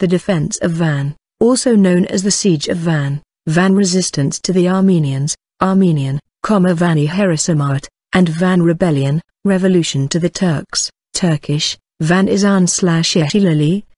The defense of Van, also known as the Siege of Van, Van resistance to the Armenians, Armenian, Vani Herisamart, and Van rebellion, revolution to the Turks, Turkish, Van Izan slash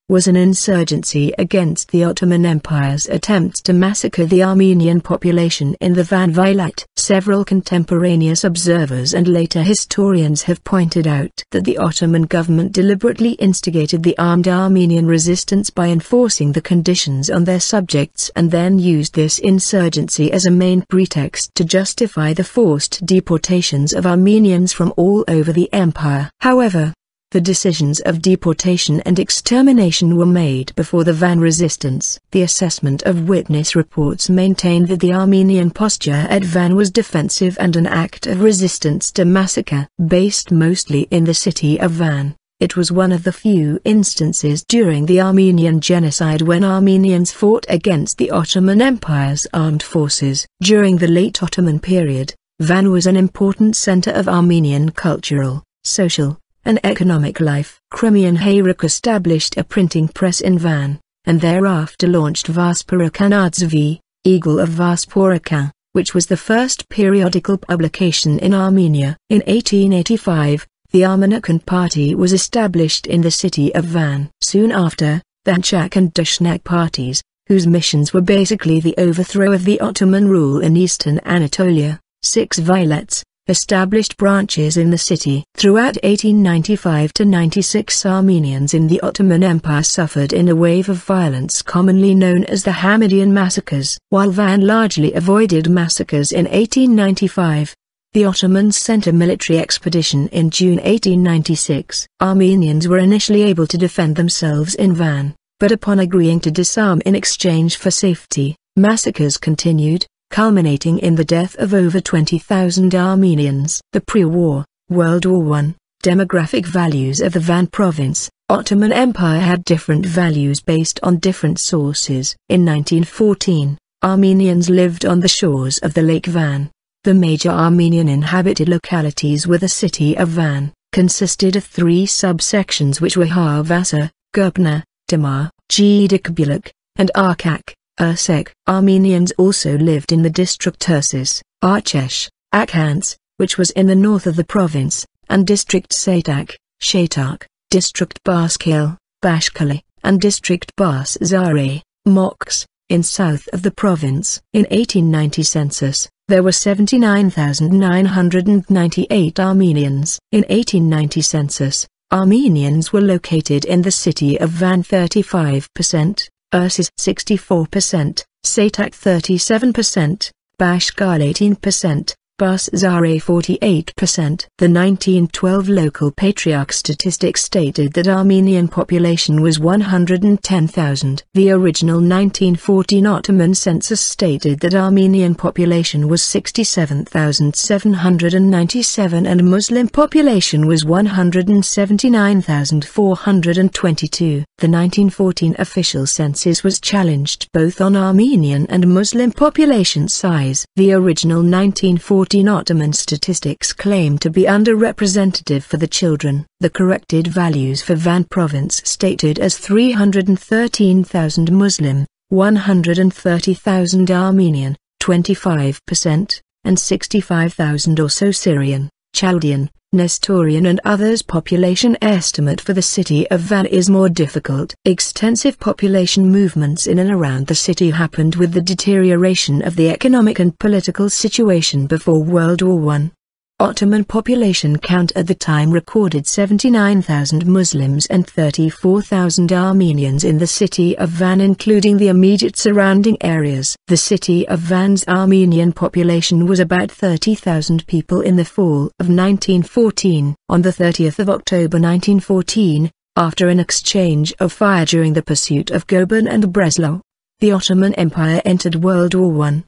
was an insurgency against the Ottoman Empire's attempts to massacre the Armenian population in the Van Vilayet. Several contemporaneous observers and later historians have pointed out that the Ottoman government deliberately instigated the armed Armenian resistance by enforcing the conditions on their subjects and then used this insurgency as a main pretext to justify the forced deportations of Armenians from all over the empire. However, the decisions of deportation and extermination were made before the Van resistance. The assessment of witness reports maintained that the Armenian posture at Van was defensive and an act of resistance to massacre. Based mostly in the city of Van, it was one of the few instances during the Armenian Genocide when Armenians fought against the Ottoman Empire's armed forces. During the late Ottoman period, Van was an important center of Armenian cultural, social, an economic life. Crimean Hayrik established a printing press in Van, and thereafter launched Vaspurakanadzvi, Eagle of Vaspurakan, which was the first periodical publication in Armenia. In 1885, the Armenian party was established in the city of Van. Soon after, the Hanchak and Dushnak parties, whose missions were basically the overthrow of the Ottoman rule in eastern Anatolia, six violets, established branches in the city. Throughout 1895-96 Armenians in the Ottoman Empire suffered in a wave of violence commonly known as the Hamidian massacres. While Van largely avoided massacres in 1895, the Ottomans sent a military expedition in June 1896. Armenians were initially able to defend themselves in Van, but upon agreeing to disarm in exchange for safety, massacres continued culminating in the death of over 20,000 Armenians. The pre-war, World War I, demographic values of the Van province, Ottoman Empire had different values based on different sources. In 1914, Armenians lived on the shores of the Lake Van. The major Armenian inhabited localities were the city of Van, consisted of three subsections which were Harvasa, Gerbna, Damar, Gidikbuluk, and Arkak. Armenians also lived in the district Ursis, Archesh, Akhans, which was in the north of the province, and district Satak, Shatak, district Baskil, Bashkali, and district Bas Mox, in south of the province. In 1890 census, there were 79,998 Armenians. In 1890 census, Armenians were located in the city of Van 35%, Ursus 64%, Satak 37%, Bashgal 18%, buses Zare 48%. The 1912 local patriarch statistics stated that Armenian population was 110,000. The original 1914 Ottoman census stated that Armenian population was 67,797 and Muslim population was 179,422. The 1914 official census was challenged both on Armenian and Muslim population size. The original 1914 15 Ottoman statistics claim to be underrepresentative for the children. The corrected values for Van province stated as 313,000 Muslim, 130,000 Armenian, 25%, and 65,000 or so Syrian, Chaldean, Nestorian and others population estimate for the city of Van is more difficult. Extensive population movements in and around the city happened with the deterioration of the economic and political situation before World War I. Ottoman population count at the time recorded 79,000 Muslims and 34,000 Armenians in the city of Van including the immediate surrounding areas. The city of Van's Armenian population was about 30,000 people in the fall of 1914. On the 30th of October 1914, after an exchange of fire during the pursuit of Goban and Breslau, the Ottoman Empire entered World War I.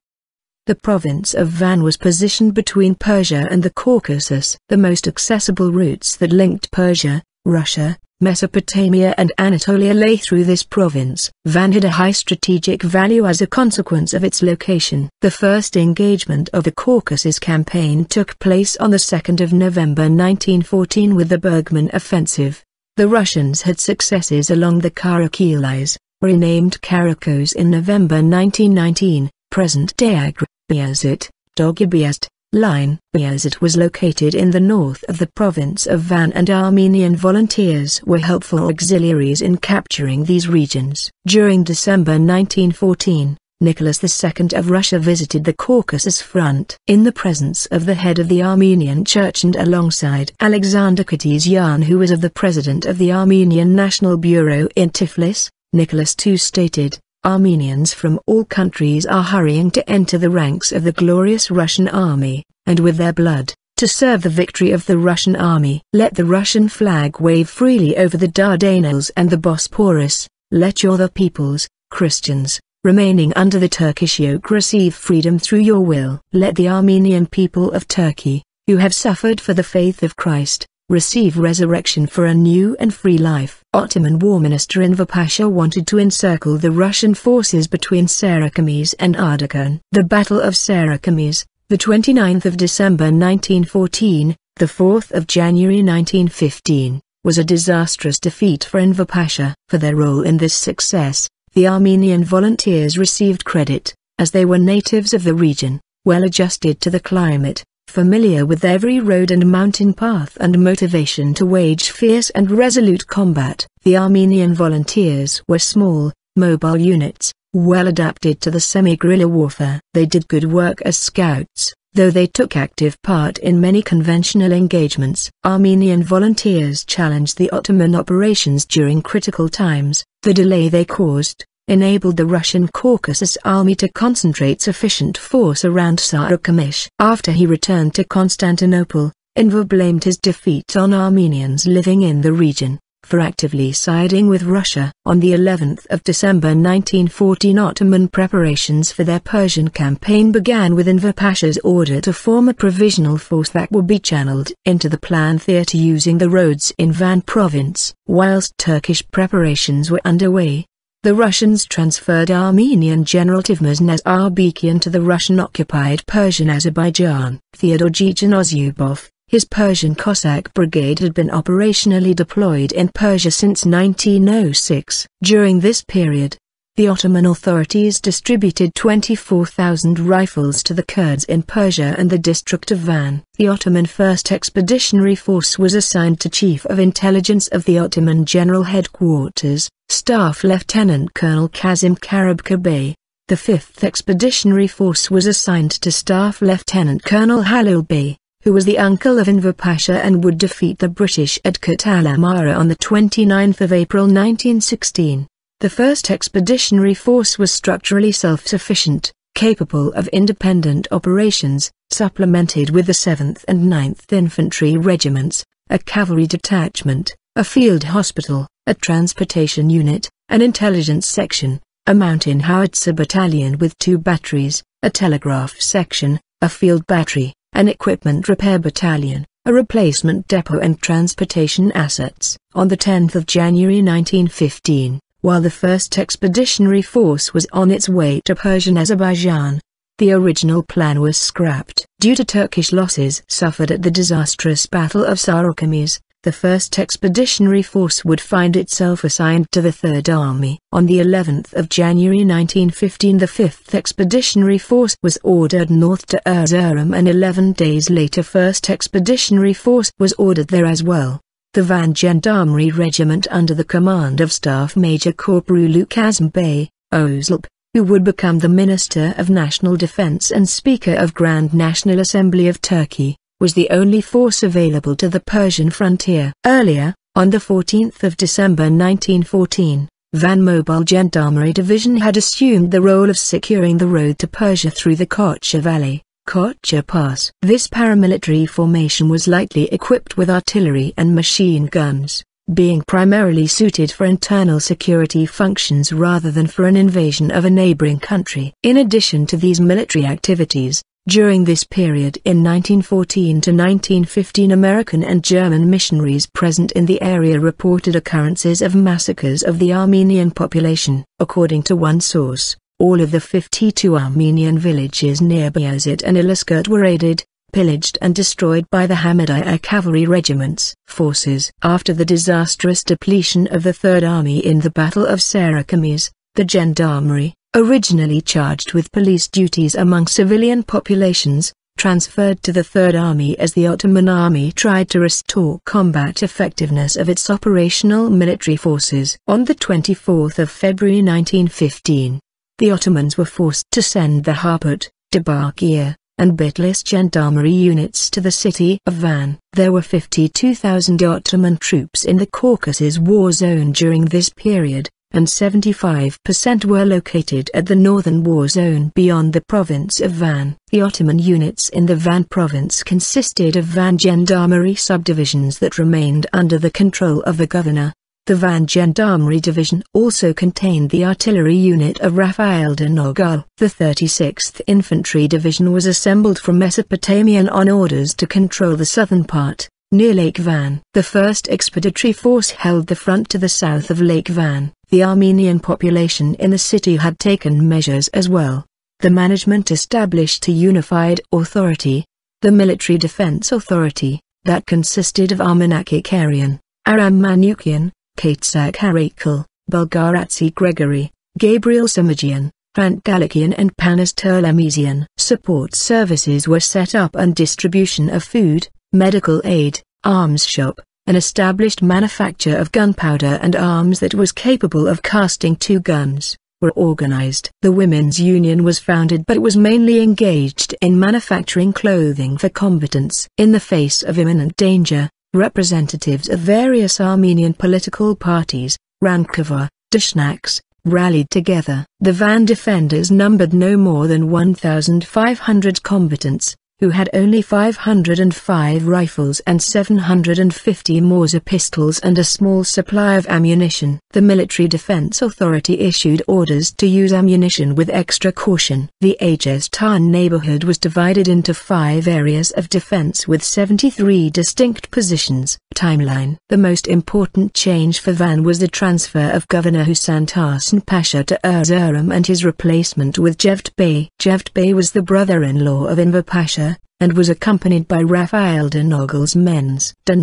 The province of Van was positioned between Persia and the Caucasus. The most accessible routes that linked Persia, Russia, Mesopotamia and Anatolia lay through this province. Van had a high strategic value as a consequence of its location. The first engagement of the Caucasus campaign took place on 2 November 1914 with the Bergman Offensive. The Russians had successes along the Karakilis, renamed Karakos in November 1919, present-day Agra. Biazit, Doggy Biazit, line. Biazit was located in the north of the province of Van and Armenian volunteers were helpful auxiliaries in capturing these regions. During December 1914, Nicholas II of Russia visited the Caucasus front. In the presence of the head of the Armenian Church and alongside Alexander Katizian who was of the president of the Armenian National Bureau in Tiflis, Nicholas II stated, Armenians from all countries are hurrying to enter the ranks of the glorious Russian army, and with their blood, to serve the victory of the Russian army. Let the Russian flag wave freely over the Dardanelles and the Bosporus, let your the peoples, Christians, remaining under the Turkish yoke receive freedom through your will. Let the Armenian people of Turkey, who have suffered for the faith of Christ, receive resurrection for a new and free life. Ottoman war minister Enver Pasha wanted to encircle the Russian forces between Sarakamis and Ardakan. The Battle of Sarakamis, the 29th of December 1914, the 4th of January 1915, was a disastrous defeat for Enver Pasha. For their role in this success, the Armenian volunteers received credit, as they were natives of the region, well adjusted to the climate, familiar with every road and mountain path and motivation to wage fierce and resolute combat. The Armenian volunteers were small, mobile units, well adapted to the semi-guerrilla warfare. They did good work as scouts, though they took active part in many conventional engagements. Armenian volunteers challenged the Ottoman operations during critical times. The delay they caused, enabled the Russian Caucasus army to concentrate sufficient force around Sarakamesh. After he returned to Constantinople, Enver blamed his defeat on Armenians living in the region, for actively siding with Russia. On the 11th of December 1914 Ottoman preparations for their Persian campaign began with Enver Pasha's order to form a provisional force that would be channeled into the planned theatre using the roads in Van province. Whilst Turkish preparations were underway, the Russians transferred Armenian General Tivmaz Arbekian to the Russian-occupied Persian Azerbaijan. Theodor Gichin Ozyubov, his Persian Cossack Brigade had been operationally deployed in Persia since 1906. During this period, the Ottoman authorities distributed 24,000 rifles to the Kurds in Persia and the district of Van. The Ottoman 1st Expeditionary Force was assigned to Chief of Intelligence of the Ottoman General Headquarters, Staff Lieutenant Colonel Kazim Karabka Bey, the 5th Expeditionary Force was assigned to Staff Lieutenant Colonel Halil Bey, who was the uncle of Enver Pasha and would defeat the British at Katalamara on 29 April 1916. The 1st Expeditionary Force was structurally self-sufficient, capable of independent operations, supplemented with the 7th and 9th Infantry Regiments, a cavalry detachment, a field hospital, a transportation unit, an intelligence section, a mountain howitzer battalion with two batteries, a telegraph section, a field battery, an equipment repair battalion, a replacement depot and transportation assets. On the 10th of January 1915, while the 1st Expeditionary Force was on its way to Persian Azerbaijan, the original plan was scrapped due to Turkish losses suffered at the disastrous Battle of Sarokamis, the 1st Expeditionary Force would find itself assigned to the 3rd Army. On the 11th of January 1915 the 5th Expeditionary Force was ordered north to Erzurum and 11 days later 1st Expeditionary Force was ordered there as well. The Van Gendarmerie Regiment under the command of Staff Major Corporal Lukas Bay, Ozlup, who would become the Minister of National Defense and Speaker of Grand National Assembly of Turkey, was the only force available to the Persian frontier. Earlier, on 14 December 1914, Van Mobile Gendarmerie Division had assumed the role of securing the road to Persia through the Kocha Valley, Kocha Pass. This paramilitary formation was lightly equipped with artillery and machine guns, being primarily suited for internal security functions rather than for an invasion of a neighboring country. In addition to these military activities, during this period in 1914 to 1915 American and German missionaries present in the area reported occurrences of massacres of the Armenian population. According to one source, all of the 52 Armenian villages near Beyazit and Iliskirt were raided, pillaged and destroyed by the Hamadiyya cavalry regiments. Forces After the disastrous depletion of the Third Army in the Battle of Sarakamis, the Gendarmerie, originally charged with police duties among civilian populations, transferred to the Third Army as the Ottoman Army tried to restore combat effectiveness of its operational military forces. On the 24th of February 1915, the Ottomans were forced to send the Harput, Debarkir, and Bitlis gendarmerie units to the city of Van. There were 52,000 Ottoman troops in the Caucasus war zone during this period, and 75% were located at the northern war zone beyond the province of Van. The Ottoman units in the Van province consisted of Van Gendarmerie subdivisions that remained under the control of the governor. The Van Gendarmerie Division also contained the artillery unit of Rafael de Nogal. The 36th Infantry Division was assembled from Mesopotamia on orders to control the southern part, near Lake Van. The 1st Expeditory Force held the front to the south of Lake Van. The Armenian population in the city had taken measures as well. The management established a unified authority, the military defense authority, that consisted of Armanakic Karian, Aram Manukian, Katsak Harakal, Bulgaratsi Gregory, Gabriel Samagian, Pantgalikian and Panas Terlemesian. Support services were set up and distribution of food, medical aid, arms shop, an established manufacture of gunpowder and arms that was capable of casting two guns, were organized. The Women's Union was founded but was mainly engaged in manufacturing clothing for combatants. In the face of imminent danger, representatives of various Armenian political parties, Rankova, Dishnaks, rallied together. The van defenders numbered no more than 1,500 combatants, who had only 505 rifles and 750 Mauser pistols and a small supply of ammunition. The Military Defense Authority issued orders to use ammunition with extra caution. The Ajestan neighborhood was divided into five areas of defense with 73 distinct positions. Timeline The most important change for Van was the transfer of Governor Hussein Tarsan Pasha to Erzurum and his replacement with Jevt Bey. Jevt Bey was the brother-in-law of Enver Pasha and was accompanied by Raphael de Noggles' men's. De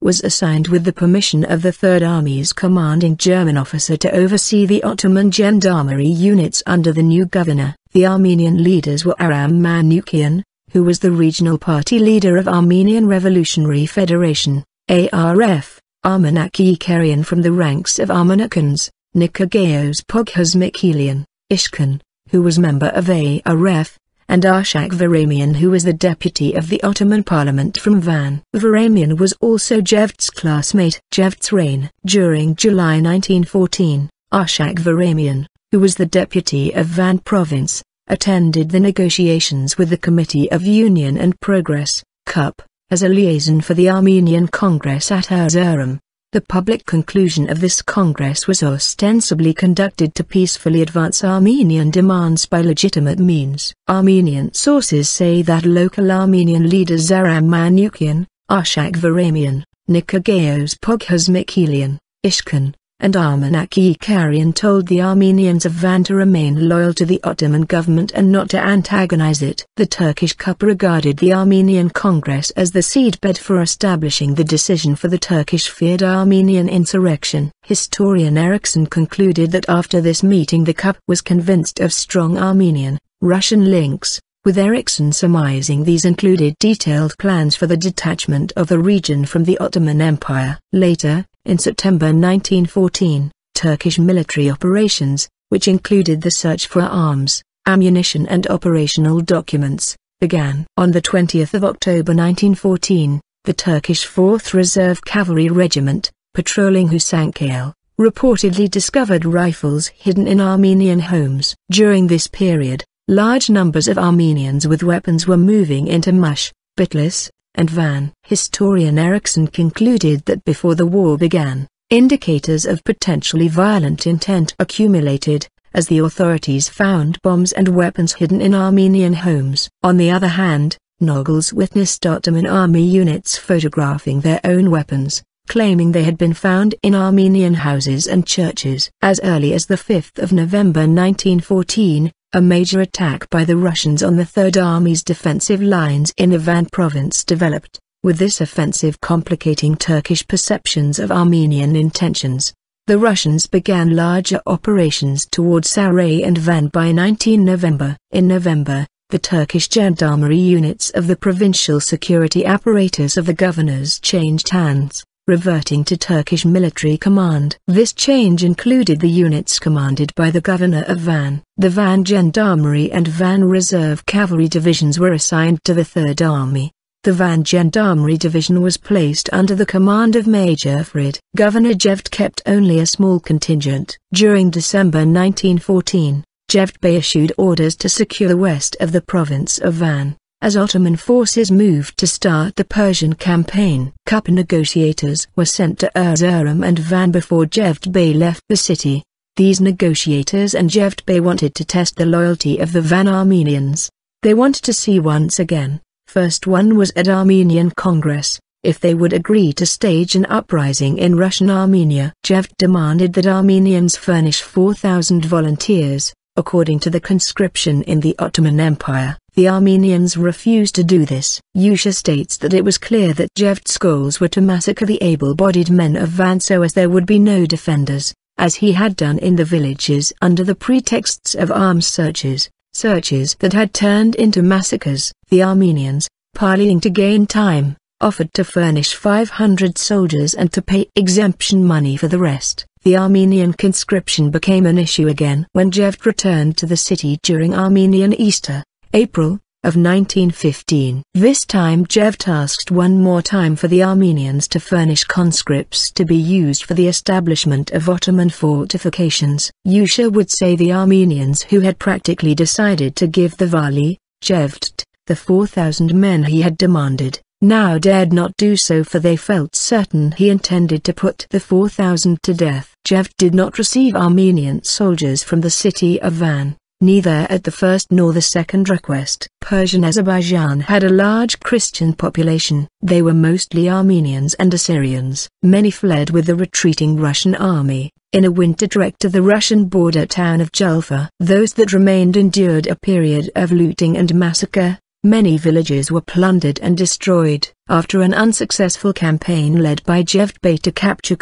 was assigned with the permission of the Third Army's commanding German officer to oversee the Ottoman gendarmerie units under the new governor. The Armenian leaders were Aram Manukian, who was the regional party leader of Armenian Revolutionary Federation, ARF, Armanaki Karian from the ranks of Armenakans, Nikogayos Poghas Mikelian, Ishkan, who was member of ARF, and Arshak Varamian who was the deputy of the Ottoman parliament from Van. Varamian was also Jevt's classmate. Jevt's reign. During July 1914, Arshak Varamian, who was the deputy of Van province, attended the negotiations with the Committee of Union and Progress, CUP, as a liaison for the Armenian Congress at Erzurum, the public conclusion of this Congress was ostensibly conducted to peacefully advance Armenian demands by legitimate means. Armenian sources say that local Armenian leaders Aram Manukian, Arshak Varamian, Nikagaos Poghas Mikelian, Ishkan, and Armanaki Karian told the Armenians of Van to remain loyal to the Ottoman government and not to antagonize it. The Turkish Cup regarded the Armenian Congress as the seedbed for establishing the decision for the Turkish feared Armenian insurrection. Historian Erikson concluded that after this meeting the Cup was convinced of strong Armenian, Russian links, with Erickson surmising these included detailed plans for the detachment of the region from the Ottoman Empire. Later, in September 1914, Turkish military operations, which included the search for arms, ammunition and operational documents, began. On the 20th of October 1914, the Turkish 4th Reserve Cavalry Regiment, patrolling Husankale, reportedly discovered rifles hidden in Armenian homes. During this period, large numbers of Armenians with weapons were moving into Mush, Bitlis, and van. Historian Ericson concluded that before the war began, indicators of potentially violent intent accumulated, as the authorities found bombs and weapons hidden in Armenian homes. On the other hand, Noggles witnessed Ottoman army units photographing their own weapons, claiming they had been found in Armenian houses and churches. As early as the 5th of November 1914, a major attack by the Russians on the Third Army's defensive lines in Ivan province developed, with this offensive complicating Turkish perceptions of Armenian intentions. The Russians began larger operations towards Saray and Van by 19 November. In November, the Turkish gendarmerie units of the provincial security apparatus of the governors changed hands reverting to Turkish military command. This change included the units commanded by the governor of Van. The Van Gendarmerie and Van Reserve Cavalry divisions were assigned to the Third Army. The Van Gendarmerie Division was placed under the command of Major Fred. Governor Jevt kept only a small contingent. During December 1914, Jevt Bey issued orders to secure the west of the province of Van as Ottoman forces moved to start the Persian campaign. Cup negotiators were sent to Erzurum and Van before Jevd Bey left the city. These negotiators and Jevd Bey wanted to test the loyalty of the Van Armenians. They wanted to see once again, first one was at Armenian Congress, if they would agree to stage an uprising in Russian Armenia. Jevd demanded that Armenians furnish 4,000 volunteers, according to the conscription in the Ottoman Empire. The Armenians refused to do this. Yusha states that it was clear that goals were to massacre the able-bodied men of Van so as there would be no defenders, as he had done in the villages under the pretexts of arms searches, searches that had turned into massacres. The Armenians, parleying to gain time, offered to furnish 500 soldiers and to pay exemption money for the rest. The Armenian conscription became an issue again when Jevt returned to the city during Armenian Easter. April, of 1915. This time Jev tasked one more time for the Armenians to furnish conscripts to be used for the establishment of Ottoman fortifications. Yusha would say the Armenians who had practically decided to give the Vali, Jevt, the 4,000 men he had demanded, now dared not do so for they felt certain he intended to put the 4,000 to death. Jevt did not receive Armenian soldiers from the city of Van neither at the first nor the second request. Persian Azerbaijan had a large Christian population. They were mostly Armenians and Assyrians. Many fled with the retreating Russian army, in a winter trek to the Russian border town of Julfa. Those that remained endured a period of looting and massacre. Many villages were plundered and destroyed. After an unsuccessful campaign led by Jevd Bey to capture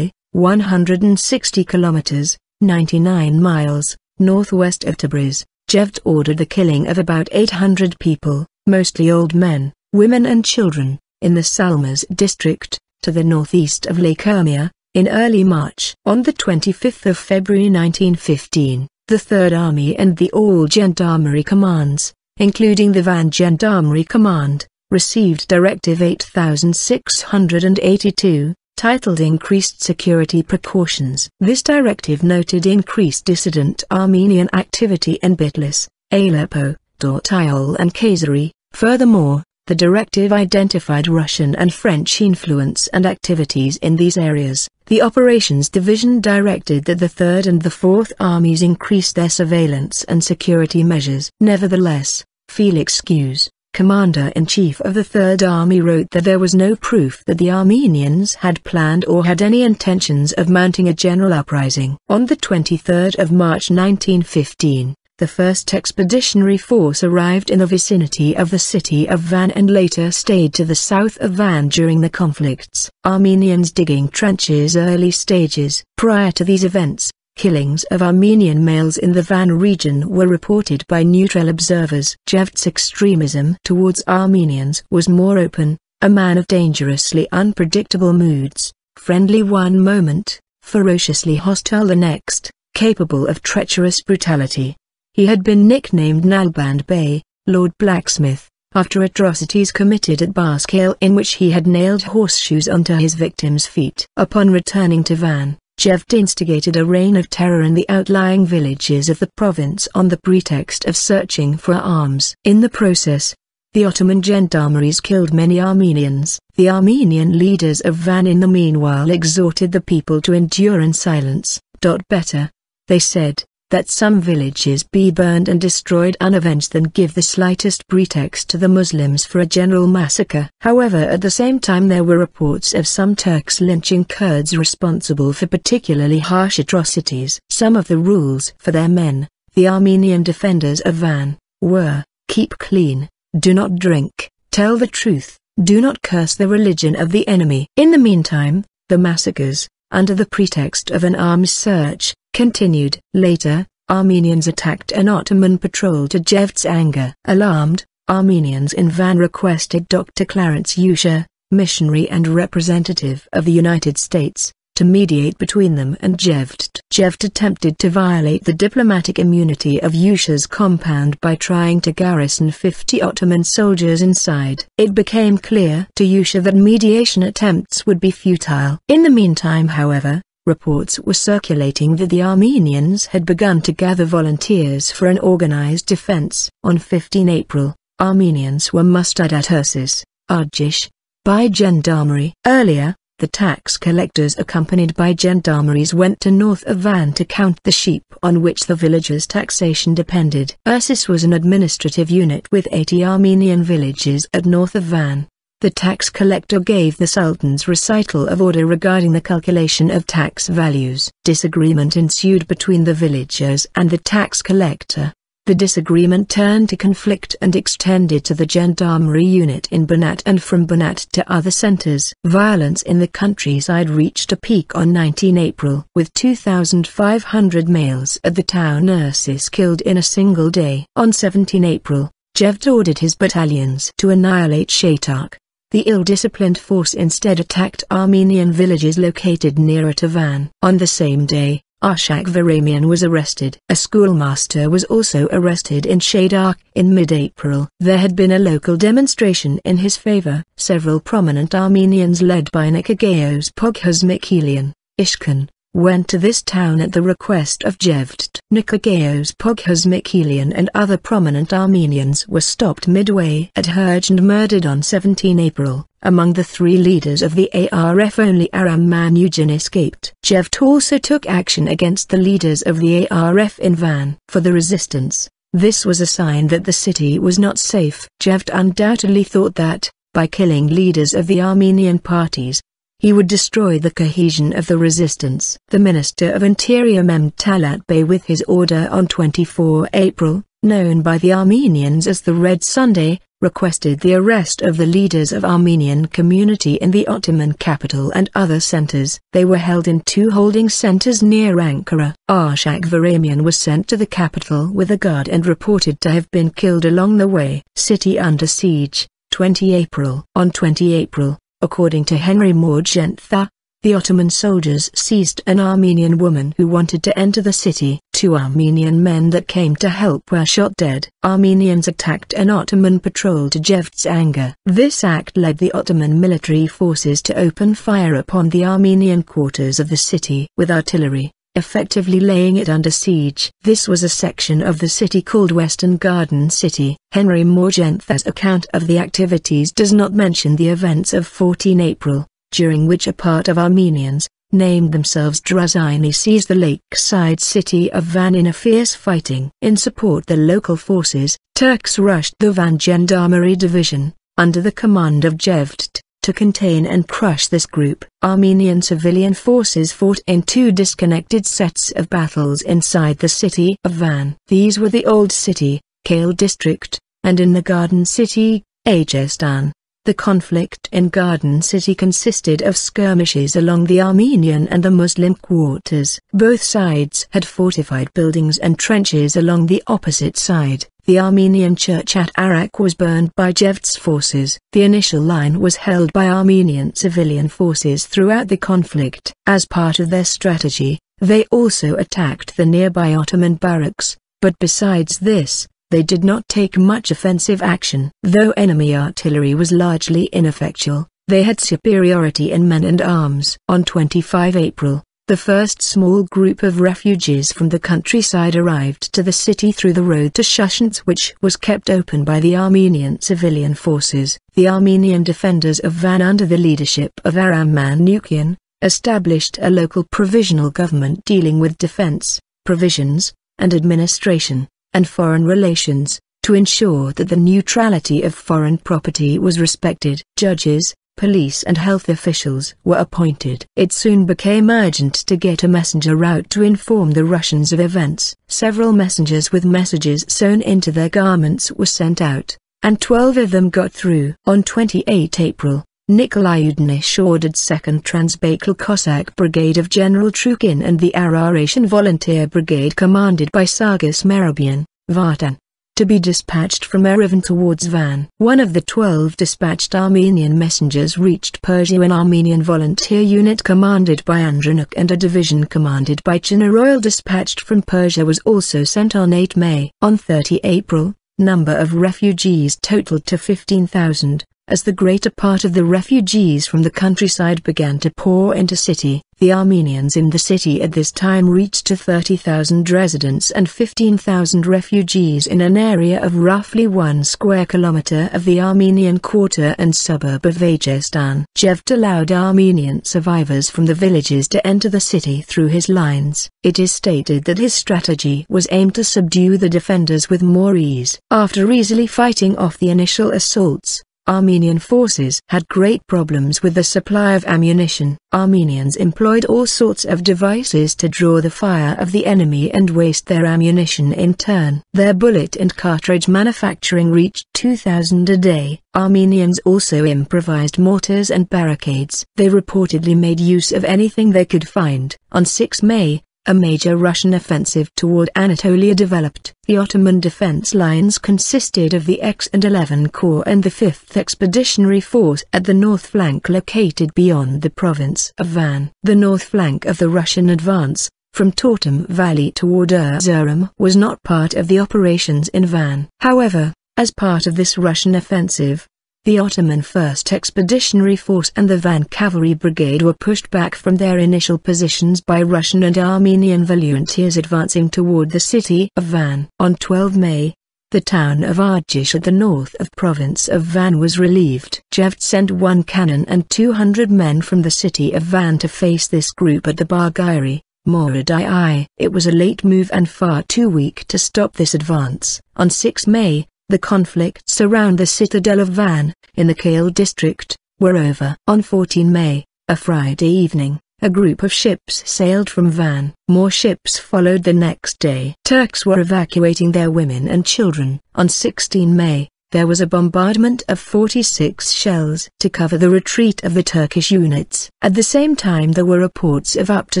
160 kilometers, 99 miles, northwest of Tabriz, Jevd ordered the killing of about 800 people, mostly old men, women and children, in the Salmas district, to the northeast of Lake Ermia, in early March. On the 25th of February 1915, the Third Army and the All Gendarmerie Commands, including the Van Gendarmerie Command, received Directive 8682, titled Increased Security Precautions. This directive noted increased dissident Armenian activity in Bitlis, Aleppo, Dortayol and Khazari. Furthermore, the directive identified Russian and French influence and activities in these areas. The Operations Division directed that the 3rd and the 4th Armies increase their surveillance and security measures. Nevertheless, Felix Hughes, Commander-in-Chief of the Third Army wrote that there was no proof that the Armenians had planned or had any intentions of mounting a general uprising. On the 23rd of March 1915, the first expeditionary force arrived in the vicinity of the city of Van and later stayed to the south of Van during the conflicts. Armenians digging trenches early stages. Prior to these events, Killings of Armenian males in the Van region were reported by neutral observers. Jevt's extremism towards Armenians was more open, a man of dangerously unpredictable moods, friendly one moment, ferociously hostile the next, capable of treacherous brutality. He had been nicknamed Nalband Bey, Lord Blacksmith, after atrocities committed at Baskale in which he had nailed horseshoes onto his victims' feet. Upon returning to Van, Jevd instigated a reign of terror in the outlying villages of the province on the pretext of searching for arms. In the process, the Ottoman gendarmeries killed many Armenians. The Armenian leaders of Van in the meanwhile exhorted the people to endure in silence. Better, they said, that some villages be burned and destroyed unavenged than give the slightest pretext to the Muslims for a general massacre. However at the same time there were reports of some Turks lynching Kurds responsible for particularly harsh atrocities. Some of the rules for their men, the Armenian defenders of Van, were, keep clean, do not drink, tell the truth, do not curse the religion of the enemy. In the meantime, the massacres, under the pretext of an arms search, continued. Later, Armenians attacked an Ottoman patrol to Jevt's anger. Alarmed, Armenians in Van requested Dr. Clarence Usher, missionary and representative of the United States, to mediate between them and Jevt. Jevt attempted to violate the diplomatic immunity of Yusha's compound by trying to garrison 50 Ottoman soldiers inside. It became clear to Yusha that mediation attempts would be futile. In the meantime however, Reports were circulating that the Armenians had begun to gather volunteers for an organized defense. On 15 April, Armenians were mustered at Ursus, Arjish, by gendarmerie. Earlier, the tax collectors accompanied by gendarmeries went to North of Van to count the sheep on which the villagers' taxation depended. Ursus was an administrative unit with 80 Armenian villages at North of Van. The tax collector gave the Sultan's recital of order regarding the calculation of tax values. Disagreement ensued between the villagers and the tax collector. The disagreement turned to conflict and extended to the gendarmerie unit in Banat and from Banat to other centers. Violence in the countryside reached a peak on 19 April, with 2,500 males at the town nurses killed in a single day. On 17 April, Jevd ordered his battalions to annihilate Shaitak. The ill-disciplined force instead attacked Armenian villages located near Van. On the same day, Arshak Varamian was arrested. A schoolmaster was also arrested in Shadak. in mid-April. There had been a local demonstration in his favor. Several prominent Armenians led by Nikagaos Poghaz Mikhelian, Ishkan, went to this town at the request of Jevdet. Nikagaos Poghas Mikhelian and other prominent Armenians were stopped midway at Herj and murdered on 17 April. Among the three leaders of the ARF only Aram Manugin escaped. Jevd also took action against the leaders of the ARF in Van. For the resistance, this was a sign that the city was not safe. Jevd undoubtedly thought that, by killing leaders of the Armenian parties, he would destroy the cohesion of the resistance. The Minister of Interior Mem Talat Bey with his order on 24 April, known by the Armenians as the Red Sunday, requested the arrest of the leaders of Armenian community in the Ottoman capital and other centers. They were held in two holding centers near Ankara. Arshak Varamian was sent to the capital with a guard and reported to have been killed along the way. City under siege, 20 April. On 20 April, According to Henry Morgentha, the Ottoman soldiers seized an Armenian woman who wanted to enter the city. Two Armenian men that came to help were shot dead. Armenians attacked an Ottoman patrol to Jevt's anger. This act led the Ottoman military forces to open fire upon the Armenian quarters of the city with artillery effectively laying it under siege. This was a section of the city called Western Garden City. Henry Morgenthau's account of the activities does not mention the events of 14 April, during which a part of Armenians, named themselves Drazini seized the lakeside city of Van in a fierce fighting. In support the local forces, Turks rushed the Van Gendarmerie Division, under the command of Jevd to contain and crush this group, Armenian civilian forces fought in two disconnected sets of battles inside the city of Van. These were the Old City, Kale District, and in the Garden City, Ajestan. The conflict in Garden City consisted of skirmishes along the Armenian and the Muslim quarters. Both sides had fortified buildings and trenches along the opposite side. The Armenian church at Arak was burned by Jevts forces. The initial line was held by Armenian civilian forces throughout the conflict. As part of their strategy, they also attacked the nearby Ottoman barracks, but besides this, they did not take much offensive action. Though enemy artillery was largely ineffectual, they had superiority in men and arms. On 25 April, the first small group of refugees from the countryside arrived to the city through the road to Shushants which was kept open by the Armenian civilian forces. The Armenian defenders of Van under the leadership of Aram Manukian, established a local provisional government dealing with defense, provisions, and administration, and foreign relations, to ensure that the neutrality of foreign property was respected. Judges, police and health officials were appointed. It soon became urgent to get a messenger out to inform the Russians of events. Several messengers with messages sewn into their garments were sent out, and 12 of them got through. On 28 April, Nikolai Udnish ordered 2nd Transbaikal Cossack Brigade of General Trukin and the Araratian Volunteer Brigade commanded by Sargis Merabian, Vartan, to be dispatched from Erevan towards Van. One of the 12 dispatched Armenian messengers reached Persia an Armenian volunteer unit commanded by Andronuk and a division commanded by Royal dispatched from Persia was also sent on 8 May. On 30 April, number of refugees totaled to 15,000. As the greater part of the refugees from the countryside began to pour into city, the Armenians in the city at this time reached to 30,000 residents and 15,000 refugees in an area of roughly 1 square kilometer of the Armenian quarter and suburb of Vajestan. Jevd allowed Armenian survivors from the villages to enter the city through his lines. It is stated that his strategy was aimed to subdue the defenders with more ease. After easily fighting off the initial assaults, Armenian forces had great problems with the supply of ammunition. Armenians employed all sorts of devices to draw the fire of the enemy and waste their ammunition in turn. Their bullet and cartridge manufacturing reached 2,000 a day. Armenians also improvised mortars and barricades. They reportedly made use of anything they could find. On 6 May, a major Russian offensive toward Anatolia developed. The Ottoman defense lines consisted of the X and 11 Corps and the 5th Expeditionary Force at the north flank located beyond the province of Van. The north flank of the Russian advance, from Tortum Valley toward Erzurum was not part of the operations in Van. However, as part of this Russian offensive, the Ottoman 1st Expeditionary Force and the Van Cavalry Brigade were pushed back from their initial positions by Russian and Armenian volunteers advancing toward the city of Van. On 12 May, the town of Arjish at the north of province of Van was relieved. Jevt sent one cannon and 200 men from the city of Van to face this group at the Bargiri, Moradii. It was a late move and far too weak to stop this advance. On 6 May, the conflicts around the citadel of Van, in the Kiel district, were over. On 14 May, a Friday evening, a group of ships sailed from Van. More ships followed the next day. Turks were evacuating their women and children. On 16 May, there was a bombardment of 46 shells to cover the retreat of the Turkish units. At the same time there were reports of up to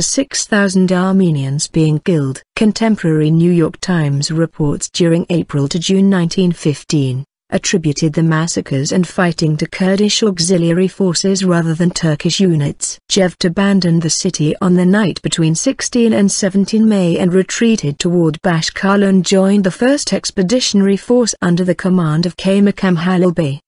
6,000 Armenians being killed. Contemporary New York Times reports during April to June 1915, attributed the massacres and fighting to Kurdish auxiliary forces rather than Turkish units. Jevt abandoned the city on the night between 16 and 17 May and retreated toward Bashkal and joined the 1st Expeditionary Force under the command of Kaymakam Halil Bey.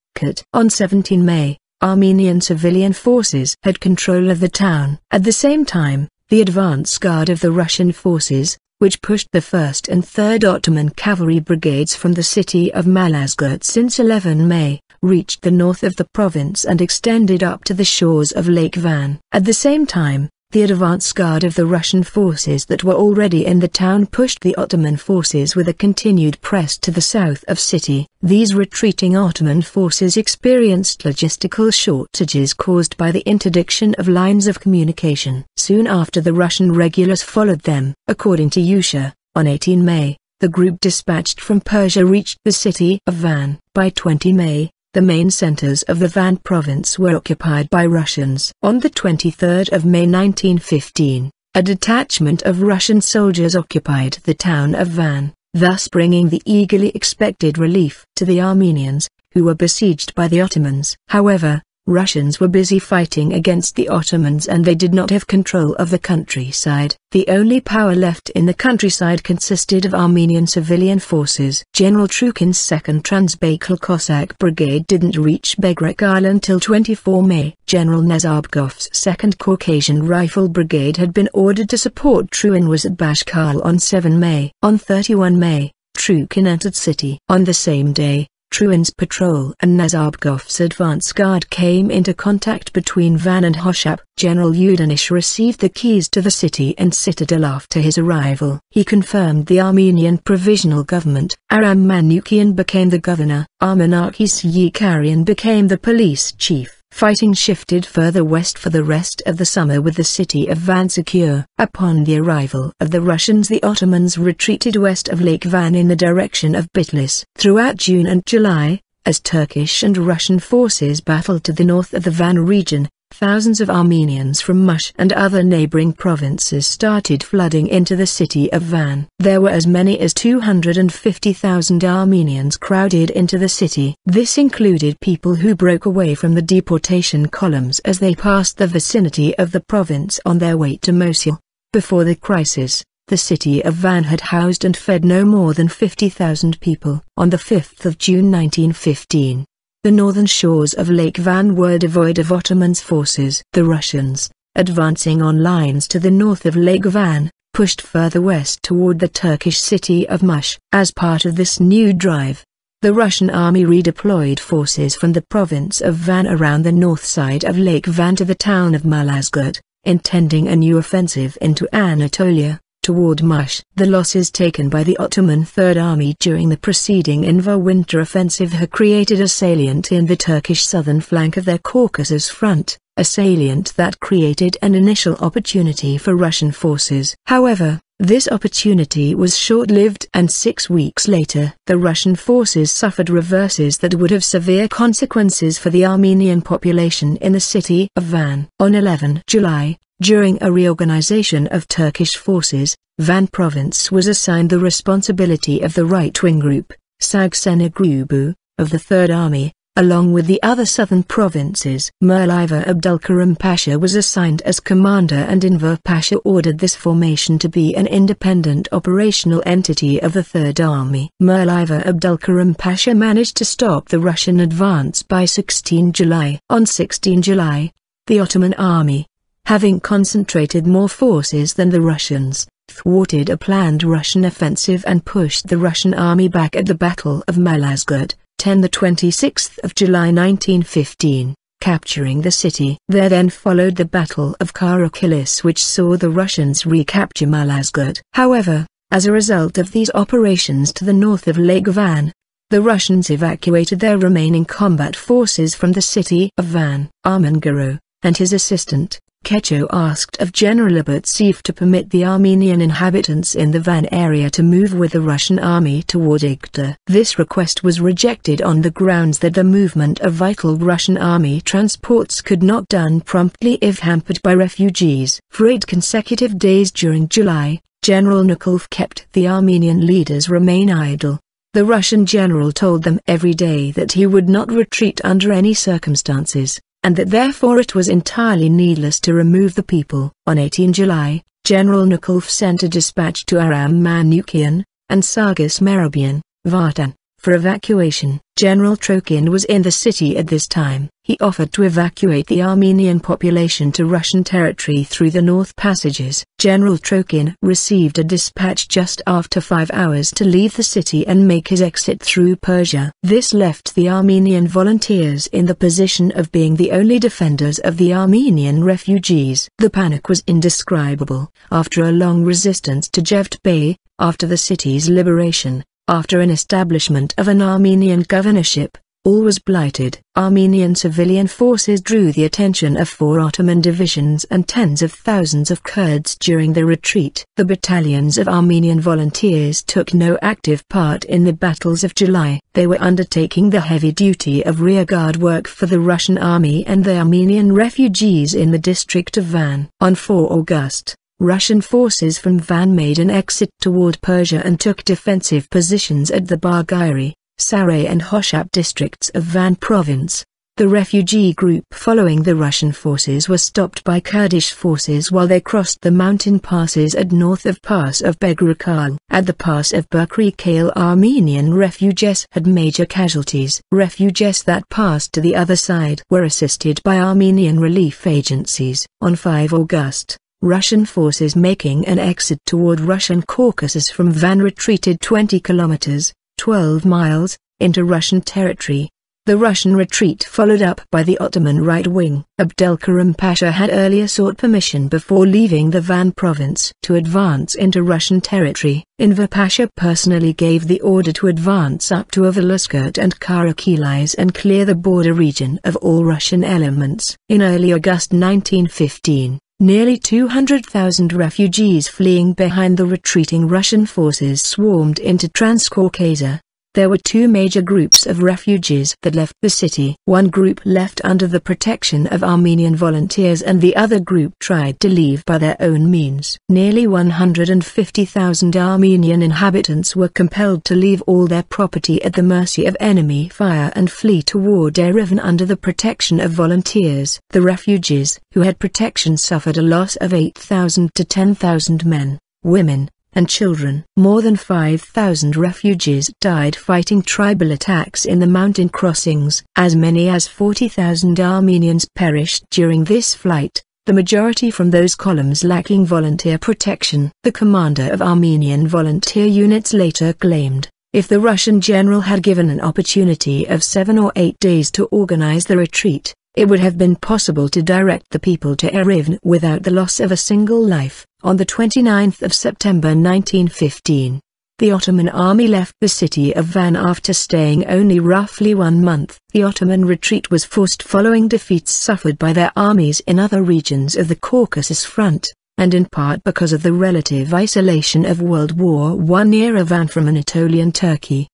On 17 May, Armenian civilian forces had control of the town. At the same time, the advance guard of the Russian forces, which pushed the 1st and 3rd Ottoman cavalry brigades from the city of Malazgirt since 11 May, reached the north of the province and extended up to the shores of Lake Van. At the same time, the advance guard of the Russian forces that were already in the town pushed the Ottoman forces with a continued press to the south of city. These retreating Ottoman forces experienced logistical shortages caused by the interdiction of lines of communication. Soon after the Russian regulars followed them. According to Yusha, on 18 May, the group dispatched from Persia reached the city of Van. By 20 May, the main centers of the Van province were occupied by Russians. On the 23rd of May 1915, a detachment of Russian soldiers occupied the town of Van, thus bringing the eagerly expected relief to the Armenians, who were besieged by the Ottomans. However, Russians were busy fighting against the Ottomans and they did not have control of the countryside. The only power left in the countryside consisted of Armenian civilian forces. General Trukin's 2nd Transbaikal Cossack Brigade didn't reach Begrek Island till 24 May. General Nazarbkov's 2nd Caucasian Rifle Brigade had been ordered to support Truin was at Bashkal on 7 May. On 31 May, Trukin entered city. On the same day, Truan's patrol and Nazarbagov's advance guard came into contact between Van and Hoshap. General Udanish received the keys to the city and citadel after his arrival. He confirmed the Armenian provisional government. Aram Manukian became the governor. Armanakis Yikarian became the police chief. Fighting shifted further west for the rest of the summer with the city of Van secure. Upon the arrival of the Russians the Ottomans retreated west of Lake Van in the direction of Bitlis. Throughout June and July, as Turkish and Russian forces battled to the north of the Van region, Thousands of Armenians from Mush and other neighboring provinces started flooding into the city of Van. There were as many as 250,000 Armenians crowded into the city. This included people who broke away from the deportation columns as they passed the vicinity of the province on their way to Mosul. Before the crisis, the city of Van had housed and fed no more than 50,000 people. On the 5th of June 1915, the northern shores of Lake Van were devoid of Ottomans' forces. The Russians, advancing on lines to the north of Lake Van, pushed further west toward the Turkish city of Mush. As part of this new drive, the Russian army redeployed forces from the province of Van around the north side of Lake Van to the town of Malazgirt, intending a new offensive into Anatolia toward Mush. The losses taken by the Ottoman Third Army during the preceding Inver winter offensive had created a salient in the Turkish southern flank of their Caucasus front, a salient that created an initial opportunity for Russian forces. However, this opportunity was short-lived and six weeks later the Russian forces suffered reverses that would have severe consequences for the Armenian population in the city of Van. On 11 July, during a reorganization of Turkish forces, Van Province was assigned the responsibility of the right-wing group, Sagsena Grubu, of the Third Army, along with the other southern provinces. Merliva Abdulkarim Pasha was assigned as commander and Enver Pasha ordered this formation to be an independent operational entity of the Third Army. Merliva Abdulkarim Pasha managed to stop the Russian advance by 16 July. On 16 July, the Ottoman army, having concentrated more forces than the Russians, thwarted a planned Russian offensive and pushed the Russian army back at the Battle of Malazgird, 10 26 July 1915, capturing the city. There then followed the Battle of Karakilis which saw the Russians recapture Malazgird. However, as a result of these operations to the north of Lake Van, the Russians evacuated their remaining combat forces from the city of Van. Armengaro, and his assistant, Kecho asked of General Abertsev to permit the Armenian inhabitants in the Van area to move with the Russian army toward Igta. This request was rejected on the grounds that the movement of vital Russian army transports could not done promptly if hampered by refugees. For eight consecutive days during July, General Nikolov kept the Armenian leaders remain idle. The Russian general told them every day that he would not retreat under any circumstances and that therefore it was entirely needless to remove the people. On 18 July, General Nukulf sent a dispatch to Aram Manukian, and Sargis Merobian, Vartan, for evacuation. General Trokin was in the city at this time. He offered to evacuate the Armenian population to Russian territory through the North Passages. General Trokin received a dispatch just after five hours to leave the city and make his exit through Persia. This left the Armenian volunteers in the position of being the only defenders of the Armenian refugees. The panic was indescribable. After a long resistance to Jevd Bey, after the city's liberation, after an establishment of an Armenian governorship, all was blighted. Armenian civilian forces drew the attention of four Ottoman divisions and tens of thousands of Kurds during the retreat. The battalions of Armenian volunteers took no active part in the battles of July. They were undertaking the heavy duty of rearguard work for the Russian army and the Armenian refugees in the district of Van. On 4 August, Russian forces from Van made an exit toward Persia and took defensive positions at the Bargari, Saray and Hoshap districts of Van province. The refugee group following the Russian forces was stopped by Kurdish forces while they crossed the mountain passes at north of Pass of Begrikal. At the pass of Kale. Armenian refugees had major casualties. Refugees that passed to the other side were assisted by Armenian relief agencies. On 5 August, Russian forces making an exit toward Russian Caucasus from Van retreated 20 kilometers, 12 miles, into Russian territory. The Russian retreat followed up by the Ottoman right wing. Abdelkarim Pasha had earlier sought permission before leaving the Van province to advance into Russian territory. Enver Pasha personally gave the order to advance up to Oveluskert and Karakilis and clear the border region of all Russian elements. In early August 1915, Nearly 200,000 refugees fleeing behind the retreating Russian forces swarmed into Transcaucasia, there were two major groups of refugees that left the city. One group left under the protection of Armenian volunteers and the other group tried to leave by their own means. Nearly 150,000 Armenian inhabitants were compelled to leave all their property at the mercy of enemy fire and flee toward Yerevan under the protection of volunteers. The refugees who had protection suffered a loss of 8,000 to 10,000 men, women, and children. More than 5,000 refugees died fighting tribal attacks in the mountain crossings. As many as 40,000 Armenians perished during this flight, the majority from those columns lacking volunteer protection. The commander of Armenian volunteer units later claimed, if the Russian general had given an opportunity of seven or eight days to organize the retreat, it would have been possible to direct the people to Erivan without the loss of a single life. On the 29th of September 1915, the Ottoman army left the city of Van after staying only roughly one month. The Ottoman retreat was forced following defeats suffered by their armies in other regions of the Caucasus front, and in part because of the relative isolation of World War I Erivan from Anatolian Turkey.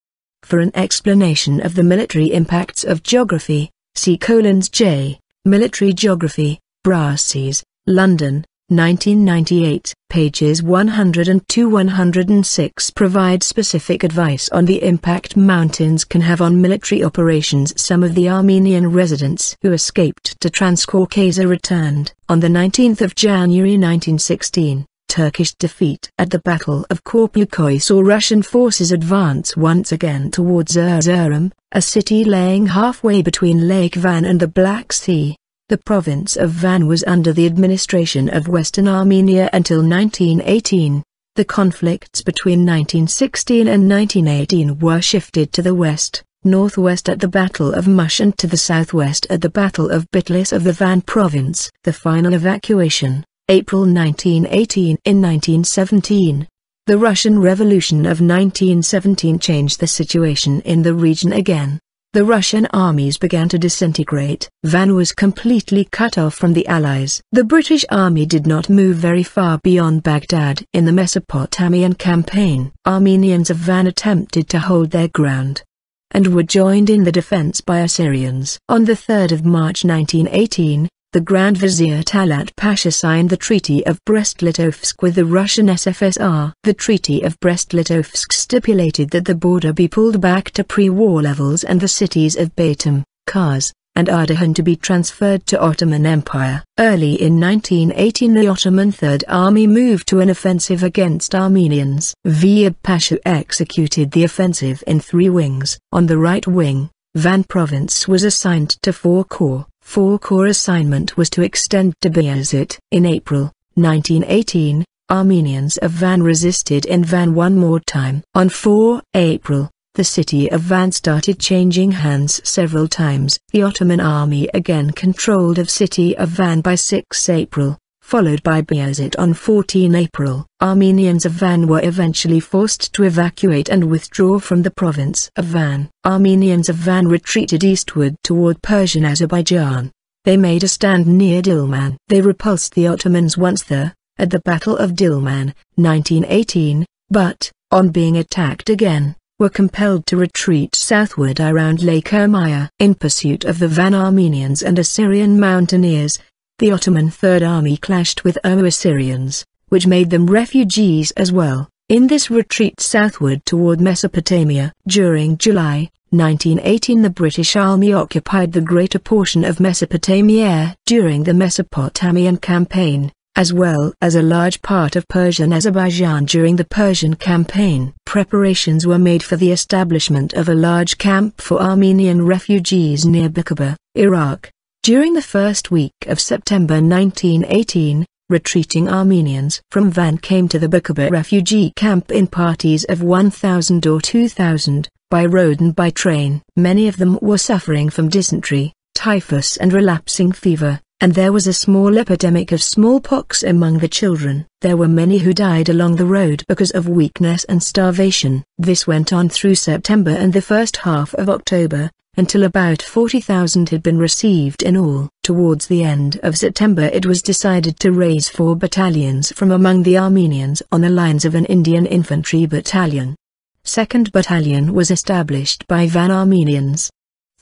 For an explanation of the military impacts of geography, C. Collins J., Military Geography, Brasseys, London, 1998, pages 102-106 provide specific advice on the impact mountains can have on military operations. Some of the Armenian residents who escaped to Transcaucasia returned on the 19th of January 1916. Turkish defeat at the Battle of Korpukoi saw Russian forces advance once again towards Erzurum, a city laying halfway between Lake Van and the Black Sea. The province of Van was under the administration of Western Armenia until 1918. The conflicts between 1916 and 1918 were shifted to the west, northwest at the Battle of Mush and to the southwest at the Battle of Bitlis of the Van province. The final evacuation April 1918 In 1917, the Russian Revolution of 1917 changed the situation in the region again. The Russian armies began to disintegrate. Van was completely cut off from the Allies. The British army did not move very far beyond Baghdad in the Mesopotamian campaign. Armenians of Van attempted to hold their ground and were joined in the defense by Assyrians. On 3 March 1918, the Grand Vizier Talat Pasha signed the Treaty of Brest-Litovsk with the Russian SFSR. The Treaty of Brest-Litovsk stipulated that the border be pulled back to pre-war levels and the cities of Batum, Kars, and Ardahan to be transferred to Ottoman Empire. Early in 1918 the Ottoman Third Army moved to an offensive against Armenians. Viab Pasha executed the offensive in three wings. On the right wing, Van Province was assigned to 4 Corps, Four-core assignment was to extend to Beyazit. In April 1918, Armenians of Van resisted in Van one more time. On 4 April, the city of Van started changing hands several times. The Ottoman army again controlled of city of Van by 6 April followed by Beyazit on 14 April. Armenians of Van were eventually forced to evacuate and withdraw from the province of Van. Armenians of Van retreated eastward toward Persian Azerbaijan. They made a stand near Dilman. They repulsed the Ottomans once there, at the Battle of Dilman, 1918, but, on being attacked again, were compelled to retreat southward around Lake Ermaya. In pursuit of the Van Armenians and Assyrian mountaineers, the Ottoman Third Army clashed with omo Assyrians, which made them refugees as well, in this retreat southward toward Mesopotamia. During July 1918 the British Army occupied the greater portion of Mesopotamia during the Mesopotamian Campaign, as well as a large part of Persian Azerbaijan during the Persian Campaign. Preparations were made for the establishment of a large camp for Armenian refugees near Beersheba, Iraq, during the first week of September 1918, retreating Armenians from Van came to the Bakuba refugee camp in parties of 1,000 or 2,000, by road and by train. Many of them were suffering from dysentery, typhus and relapsing fever, and there was a small epidemic of smallpox among the children. There were many who died along the road because of weakness and starvation. This went on through September and the first half of October, until about 40,000 had been received in all. Towards the end of September it was decided to raise four battalions from among the Armenians on the lines of an Indian infantry battalion. 2nd Battalion was established by Van Armenians.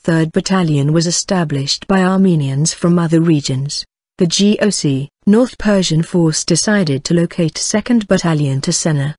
3rd Battalion was established by Armenians from other regions. The GOC, North Persian force decided to locate 2nd Battalion to Sena.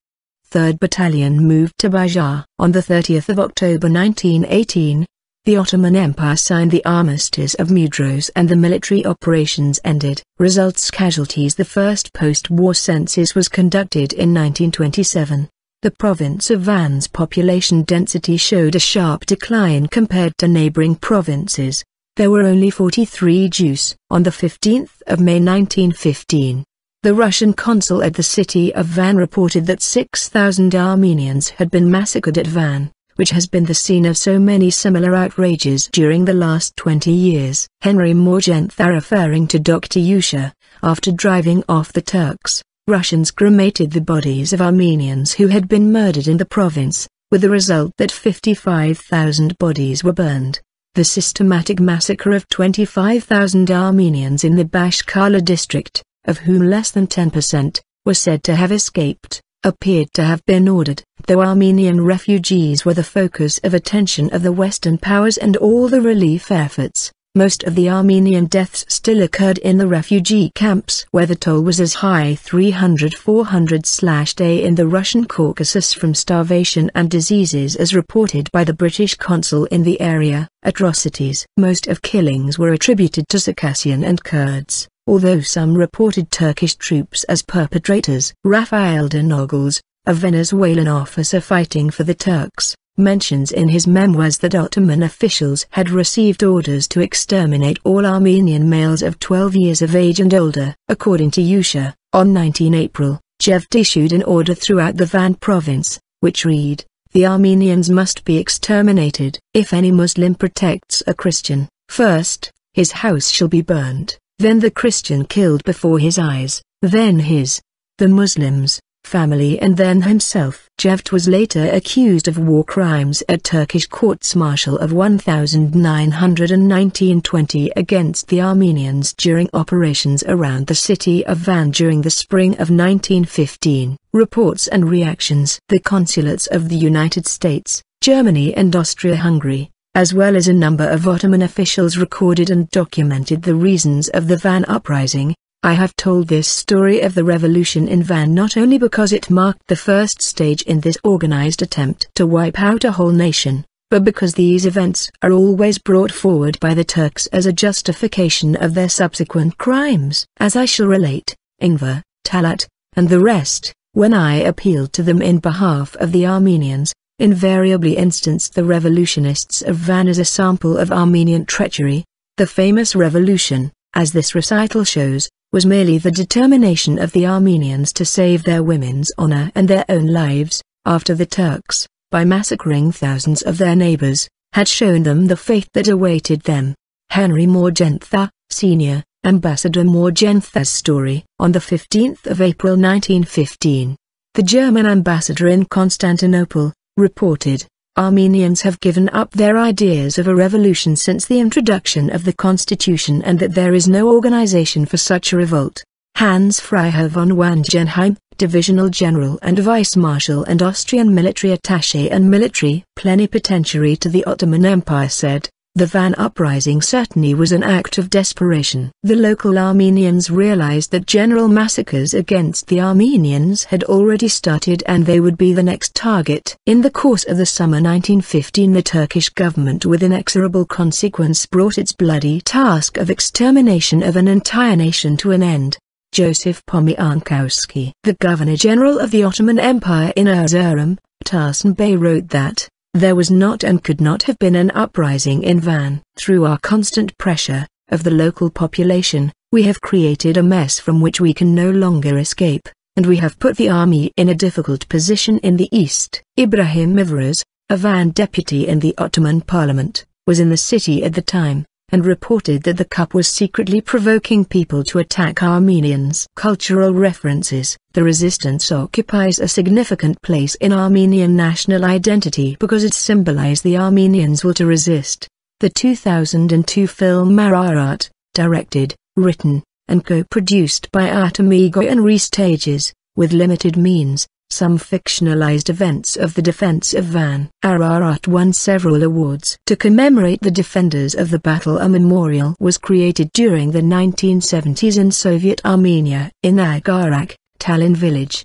3rd Battalion moved to Bajar. On the 30th of October 1918, the Ottoman Empire signed the armistice of Mudros and the military operations ended. Results Casualties The first post-war census was conducted in 1927. The province of Van's population density showed a sharp decline compared to neighboring provinces. There were only 43 Jews. On the 15th of May 1915, the Russian consul at the city of Van reported that 6,000 Armenians had been massacred at Van which has been the scene of so many similar outrages during the last 20 years. Henry Morgenthau referring to Dr. Yusha, after driving off the Turks, Russians cremated the bodies of Armenians who had been murdered in the province, with the result that 55,000 bodies were burned. The systematic massacre of 25,000 Armenians in the Bashkala district, of whom less than 10% were said to have escaped, appeared to have been ordered, though Armenian refugees were the focus of attention of the Western powers and all the relief efforts. Most of the Armenian deaths still occurred in the refugee camps where the toll was as high 300-400 day in the Russian Caucasus from starvation and diseases as reported by the British consul in the area. Atrocities Most of killings were attributed to Circassian and Kurds, Although some reported Turkish troops as perpetrators, Rafael de Nogles, a Venezuelan officer fighting for the Turks, mentions in his memoirs that Ottoman officials had received orders to exterminate all Armenian males of 12 years of age and older. According to Yusha, on 19 April, Jevd issued an order throughout the Van province, which read, the Armenians must be exterminated. If any Muslim protects a Christian, first, his house shall be burned, then the Christian killed before his eyes, then his, the Muslims, family and then himself. Jevt was later accused of war crimes at Turkish courts-martial of 1919-20 against the Armenians during operations around the city of Van during the spring of 1915. Reports and reactions The consulates of the United States, Germany and Austria-Hungary as well as a number of Ottoman officials recorded and documented the reasons of the Van uprising. I have told this story of the revolution in Van not only because it marked the first stage in this organized attempt to wipe out a whole nation, but because these events are always brought forward by the Turks as a justification of their subsequent crimes. As I shall relate, Ingvar, Talat, and the rest, when I appealed to them in behalf of the Armenians, invariably instanced the revolutionists of Van as a sample of Armenian treachery. The famous revolution, as this recital shows, was merely the determination of the Armenians to save their women's honor and their own lives, after the Turks, by massacring thousands of their neighbors, had shown them the fate that awaited them. Henry Morgentha, Sr., Ambassador Morgentha's story. On the 15th of April 1915, the German ambassador in Constantinople, reported, Armenians have given up their ideas of a revolution since the introduction of the constitution and that there is no organization for such a revolt. Hans Freiherr von Wangenheim, divisional general and vice-marshal and Austrian military attaché and military plenipotentiary to the Ottoman Empire said, the Van uprising certainly was an act of desperation. The local Armenians realized that general massacres against the Armenians had already started and they would be the next target. In the course of the summer 1915 the Turkish government with inexorable consequence brought its bloody task of extermination of an entire nation to an end. Joseph Pomiankowski, The Governor-General of the Ottoman Empire in Erzurum, Tarsan Bey wrote that, there was not and could not have been an uprising in Van. Through our constant pressure of the local population, we have created a mess from which we can no longer escape, and we have put the army in a difficult position in the east. Ibrahim Ivraz, a Van deputy in the Ottoman parliament, was in the city at the time and reported that the cup was secretly provoking people to attack Armenians. Cultural references The resistance occupies a significant place in Armenian national identity because it symbolized the Armenians' will to resist. The 2002 film Mararat, directed, written, and co-produced by Artem Egoyan restages, with limited means, some fictionalized events of the defense of Van Ararat won several awards. To commemorate the defenders of the battle a memorial was created during the 1970s in Soviet Armenia. In Agarak, Talin village,